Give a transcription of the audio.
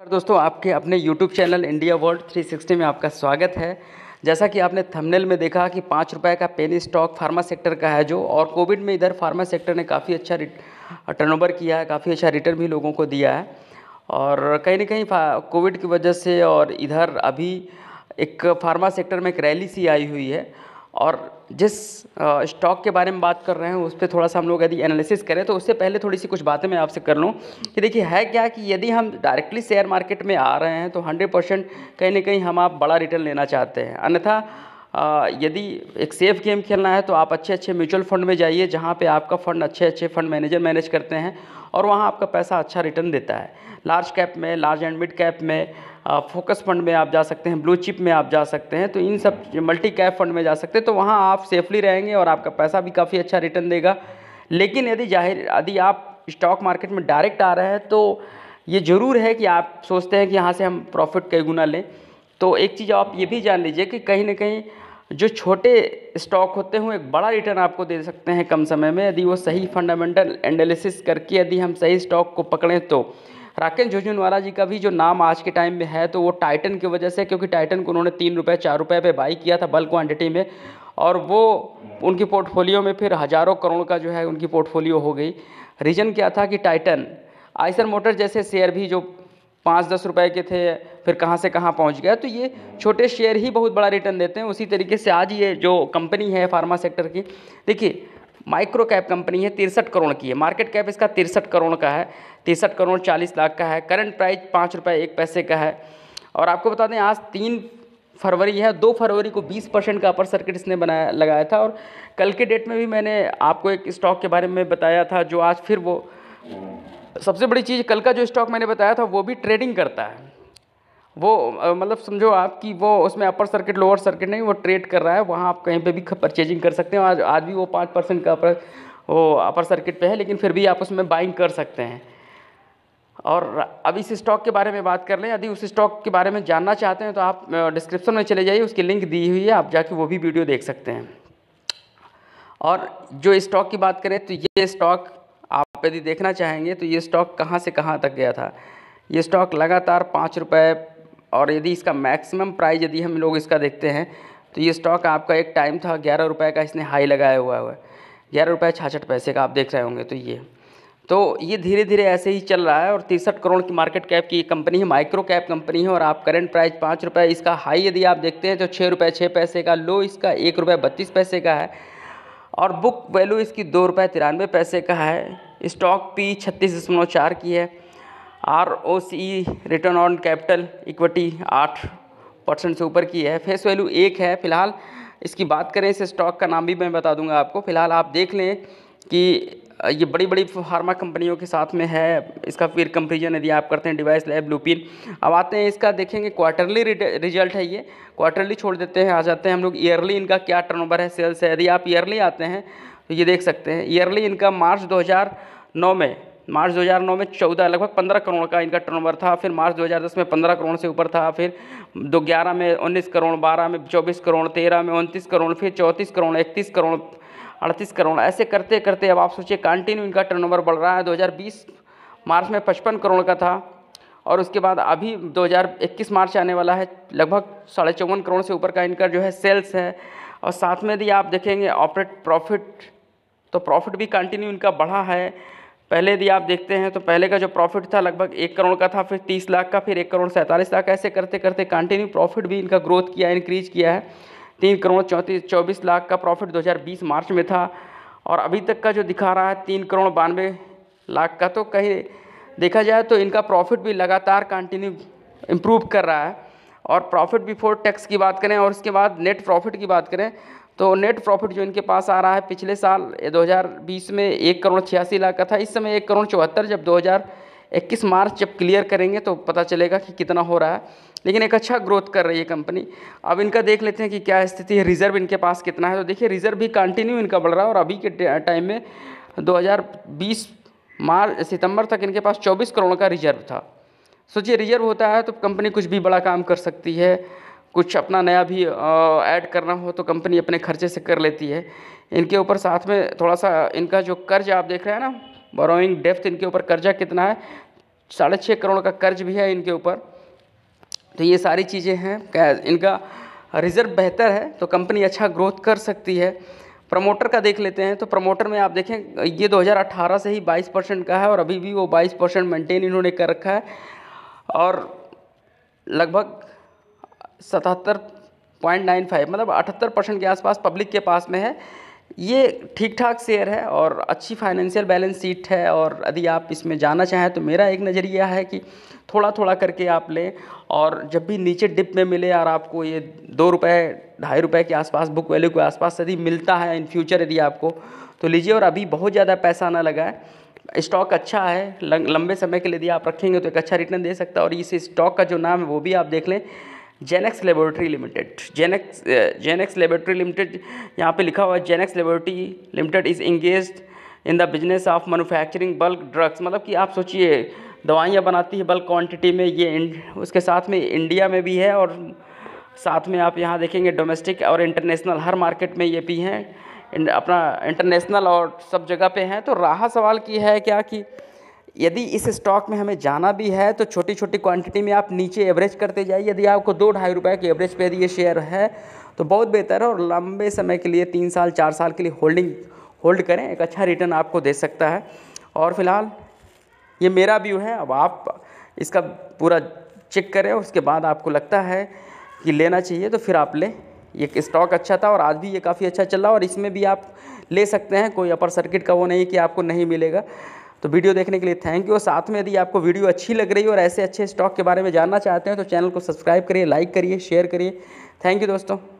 और दोस्तों आपके अपने YouTube चैनल इंडिया वर्ल्ड 360 में आपका स्वागत है जैसा कि आपने थंबनेल में देखा कि पाँच रुपये का पेनी स्टॉक फार्मा सेक्टर का है जो और कोविड में इधर फार्मा सेक्टर ने काफ़ी अच्छा टर्नओवर किया है काफ़ी अच्छा रिटर्न भी लोगों को दिया है और कहीं ना कहीं कोविड की वजह से और इधर अभी एक फार्मा सेक्टर में एक रैली सी आई हुई है और जिस स्टॉक के बारे में बात कर रहे हैं उस पर थोड़ा सा हम लोग यदि एनालिसिस करें तो उससे पहले थोड़ी सी कुछ बातें मैं आपसे कर लूँ कि देखिए है क्या कि यदि हम डायरेक्टली शेयर मार्केट में आ रहे हैं तो हंड्रेड परसेंट कहीं ना कहीं हम आप बड़ा रिटर्न लेना चाहते हैं अन्यथा यदि एक सेफ़ गेम खेलना है तो आप अच्छे अच्छे म्यूचुअल फंड में जाइए जहाँ पे आपका फ़ंड अच्छे अच्छे फ़ंड मैनेजर मैनेज करते हैं और वहाँ आपका पैसा अच्छा रिटर्न देता है लार्ज कैप में लार्ज एंड मिड कैप में फोकस फंड में आप जा सकते हैं ब्लू चिप में आप जा सकते हैं तो इन सब मल्टी कैप फंड में जा सकते हैं तो वहाँ आप सेफली रहेंगे और आपका पैसा भी काफ़ी अच्छा रिटर्न देगा लेकिन यदि जाहिर यदि आप स्टॉक मार्केट में डायरेक्ट आ रहे हैं तो ये ज़रूर है कि आप सोचते हैं कि यहाँ से हम प्रॉफिट कई गुना लें तो एक चीज़ आप ये भी जान लीजिए कि कहीं ना कहीं जो छोटे स्टॉक होते हैं एक बड़ा रिटर्न आपको दे सकते हैं कम समय में यदि वो सही फंडामेंटल एनालिसिस करके यदि हम सही स्टॉक को पकड़ें तो राकेश झुंझुनवाला जी का भी जो नाम आज के टाइम में है तो वो टाइटन की वजह से क्योंकि टाइटन को उन्होंने तीन रुपये चार रुपये पे बाई किया था बल्क क्वान्टिटी में और वो उनकी पोर्टफोलियो में फिर हज़ारों करोड़ का जो है उनकी पोर्टफोलियो हो गई रीज़न क्या था कि टाइटन आइसर मोटर जैसे शेयर भी जो पाँच दस रुपए के थे फिर कहाँ से कहाँ पहुँच गया तो ये छोटे शेयर ही बहुत बड़ा रिटर्न देते हैं उसी तरीके से आज ये जो कंपनी है फार्मा सेक्टर की देखिए माइक्रो कैप कंपनी है तिरसठ करोड़ की है मार्केट कैप इसका तिरसठ करोड़ का है तिरसठ करोड़ चालीस लाख का है करंट प्राइस पाँच रुपये एक पैसे का है और आपको बता दें आज तीन फरवरी है दो फरवरी को बीस परसेंट का अपर सर्किट इसने बनाया लगाया था और कल के डेट में भी मैंने आपको एक स्टॉक के बारे में बताया था जो आज फिर वो सबसे बड़ी चीज़ कल का जो स्टॉक मैंने बताया था वो भी ट्रेडिंग करता है वो मतलब समझो आप कि वो उसमें अपर सर्किट लोअर सर्किट नहीं वो ट्रेड कर रहा है वहाँ आप कहीं पे भी परचेजिंग कर सकते हैं आज आज भी वो पाँच परसेंट का अपर वो अपर सर्किट पे है लेकिन फिर भी आप उसमें बाइंग कर सकते हैं और अब इस स्टॉक के बारे में बात कर लें यदि उस स्टॉक के बारे में जानना चाहते हैं तो आप डिस्क्रिप्शन में चले जाइए उसकी लिंक दी हुई है आप जाके वो भी वीडियो देख सकते हैं और जो स्टॉक की बात करें तो ये स्टॉक आप यदि देखना चाहेंगे तो ये स्टॉक कहाँ से कहाँ तक गया था ये स्टॉक लगातार पाँच रुपये और यदि इसका मैक्सिमम प्राइस यदि हम लोग इसका देखते हैं तो ये स्टॉक आपका एक टाइम था ग्यारह रुपये का इसने हाई लगाया हुआ है ग्यारह रुपये छाछठ पैसे का आप देख रहे होंगे तो ये तो ये धीरे धीरे ऐसे ही चल रहा है और तिरसठ करोड़ की मार्केट कैप की कंपनी है माइक्रो कैप कंपनी है और आप करंट प्राइस पाँच रुपये इसका हाई यदि आप देखते हैं तो छः रुपये छः पैसे का लो इसका एक रुपये बत्तीस पैसे का है और बुक वैल्यू इसकी दो रुपये तिरानवे पैसे का है स्टॉक पी छत्तीस दशमलव चार की है R O C return on capital equity आठ परसेंट से ऊपर की है फेस वैल्यू एक है फिलहाल इसकी बात करें इस स्टॉक का नाम भी मैं बता दूंगा आपको फिलहाल आप देख लें कि ये बड़ी बड़ी फार्मा कंपनियों के साथ में है इसका फिर कंपेरिजन यदि आप करते हैं डिवाइस लैब लुपिन अब आते हैं इसका देखेंगे क्वार्टरली रिजल्ट है ये क्वार्टरली छोड़ देते हैं आ जाते हैं हम लोग ईयरली इनका क्या टर्नओवर है सेल्स है यदि आप ईयरली आते हैं तो ये देख सकते हैं ईयरली इनका मार्च 2009 में मार्च 2009 में चौदह लगभग पंद्रह करोड़ का इनका टर्नओवर था फिर मार्च 2010 में पंद्रह करोड़ से ऊपर था फिर दो ग्यारह में उन्नीस करोड़ बारह में चौबीस करोड़ तेरह में उनतीस करोड़ फिर चौंतीस करोड़ इकतीस करोड़ अड़तीस करोड़ ऐसे करते करते अब आप सोचिए कंटिन्यू इनका टर्न बढ़ रहा है दो मार्च में पचपन करोड़ का था और उसके बाद अभी 2021 मार्च आने वाला है लगभग साढ़े चौवन करोड़ से ऊपर का इनका जो है सेल्स है और साथ में यदि आप देखेंगे ऑपरेट प्रॉफिट तो प्रॉफिट भी कंटिन्यू इनका बढ़ा है पहले यदि आप देखते हैं तो पहले का जो प्रॉफिट था लगभग एक करोड़ का था फिर तीस लाख का फिर एक करोड़ सैंतालीस लाख ऐसे करते करते कंटिन्यू प्रॉफिट भी इनका ग्रोथ किया है इंक्रीज किया है तीन करोड़ चौंतीस चौबीस लाख का प्रॉफिट 2020 मार्च में था और अभी तक का जो दिखा रहा है तीन करोड़ बानवे लाख का तो कहीं देखा जाए तो इनका प्रॉफिट भी लगातार कंटिन्यू इम्प्रूव कर रहा है और प्रॉफिट बिफोर टैक्स की बात करें और उसके बाद नेट प्रॉफिट की बात करें तो नेट प्रॉफिट जो इनके पास आ रहा है पिछले साल 2020 में एक करोड़ छियासी लाख का था इस समय एक करोड़ चौहत्तर जब 2021 मार्च जब क्लियर करेंगे तो पता चलेगा कि कितना हो रहा है लेकिन एक अच्छा ग्रोथ कर रही है कंपनी अब इनका देख लेते हैं कि क्या स्थिति है रिज़र्व इनके पास कितना है तो देखिए रिज़र्व भी कंटिन्यू इनका बढ़ रहा है और अभी के टाइम में दो मार्च सितंबर तक इनके पास चौबीस करोड़ का रिज़र्व था सोचिए रिज़र्व होता है तो कंपनी कुछ भी बड़ा काम कर सकती है कुछ अपना नया भी ऐड करना हो तो कंपनी अपने खर्चे से कर लेती है इनके ऊपर साथ में थोड़ा सा इनका जो कर्ज आप देख रहे हैं ना बोरोइंग डेफ्थ इनके ऊपर कर्जा कितना है साढ़े छः करोड़ का कर्ज भी है इनके ऊपर तो ये सारी चीज़ें हैं इनका रिज़र्व बेहतर है तो कंपनी अच्छा ग्रोथ कर सकती है प्रमोटर का देख लेते हैं तो प्रमोटर में आप देखें ये 2018 से ही 22 परसेंट का है और अभी भी वो 22 परसेंट मेंटेन इन्होंने कर रखा है और लगभग सतहत्तर पॉइंट नाइन फाइव मतलब अठहत्तर परसेंट के आसपास पब्लिक के पास में है ये ठीक ठाक शेयर है और अच्छी फाइनेंशियल बैलेंस शीट है और यदि आप इसमें जाना चाहें तो मेरा एक नज़रिया है कि थोड़ा थोड़ा करके आप लें और जब भी नीचे डिप में मिले और आपको ये दो रुपये ढाई रुपये के आसपास बुक वैल्यू के आसपास यदि मिलता है इन फ्यूचर यदि आपको तो लीजिए और अभी बहुत ज़्यादा पैसा ना लगाए स्टॉक अच्छा है लंबे समय के लिए यदि आप रखेंगे तो एक अच्छा रिटर्न दे सकता है और इस स्टॉक का जो नाम है वो भी आप देख लें Genex laboratory limited Genex Genex laboratory limited यहाँ पे लिखा हुआ है Genex laboratory limited is engage in the business of manufacturing bulk drugs मतलब कि आप सोचिए दवाइयाँ बनाती है बल्क क्वान्टिटी में ये उसके साथ में इंडिया में भी है और साथ में आप यहाँ देखेंगे डोमेस्टिक और इंटरनेशनल हर मार्केट में ये भी हैं अपना इंटरनेशनल और सब जगह पे हैं तो राह सवाल की है क्या कि यदि इस स्टॉक में हमें जाना भी है तो छोटी छोटी क्वांटिटी में आप नीचे एवरेज करते जाइए यदि आपको दो ढाई रुपये के एवरेज पर यदि ये शेयर है तो बहुत बेहतर है और लंबे समय के लिए तीन साल चार साल के लिए होल्डिंग होल्ड करें एक अच्छा रिटर्न आपको दे सकता है और फिलहाल ये मेरा व्यू है अब आप इसका पूरा चेक करें उसके बाद आपको लगता है कि लेना चाहिए तो फिर आप लें ये स्टॉक अच्छा था और आज भी ये काफ़ी अच्छा चल रहा और इसमें भी आप ले सकते हैं कोई अपर सर्किट का वो नहीं कि आपको नहीं मिलेगा तो वीडियो देखने के लिए थैंक यू और साथ में यदि आपको वीडियो अच्छी लग रही है और ऐसे अच्छे स्टॉक के बारे में जानना चाहते हैं तो चैनल को सब्सक्राइब करिए लाइक करिए शेयर करिए थैंक यू दोस्तों